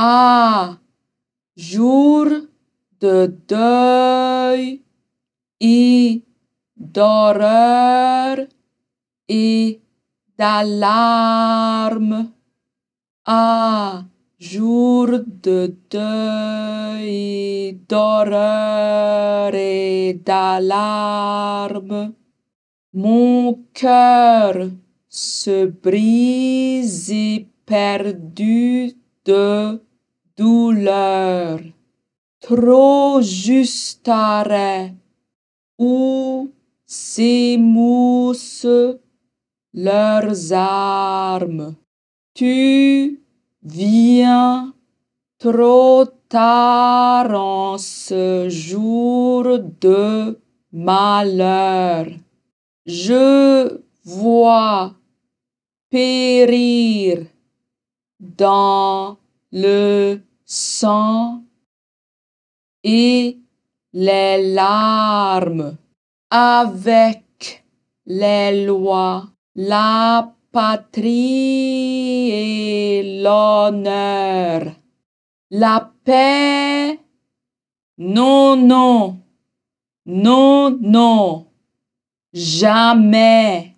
Ah, Jour de deuil. et D'horreur. Et d'alarme. Ah, Jour de deuil, d'horreur et d'alarme. Mon cœur se brise et perdu de douleur, trop juste arrêt, où s'émoussent leurs armes. Tu viens trop tard en ce jour de malheur. Je vois périr dans le sans et les larmes avec les lois, la patrie et l'honneur. La paix, non, non, non, non, jamais.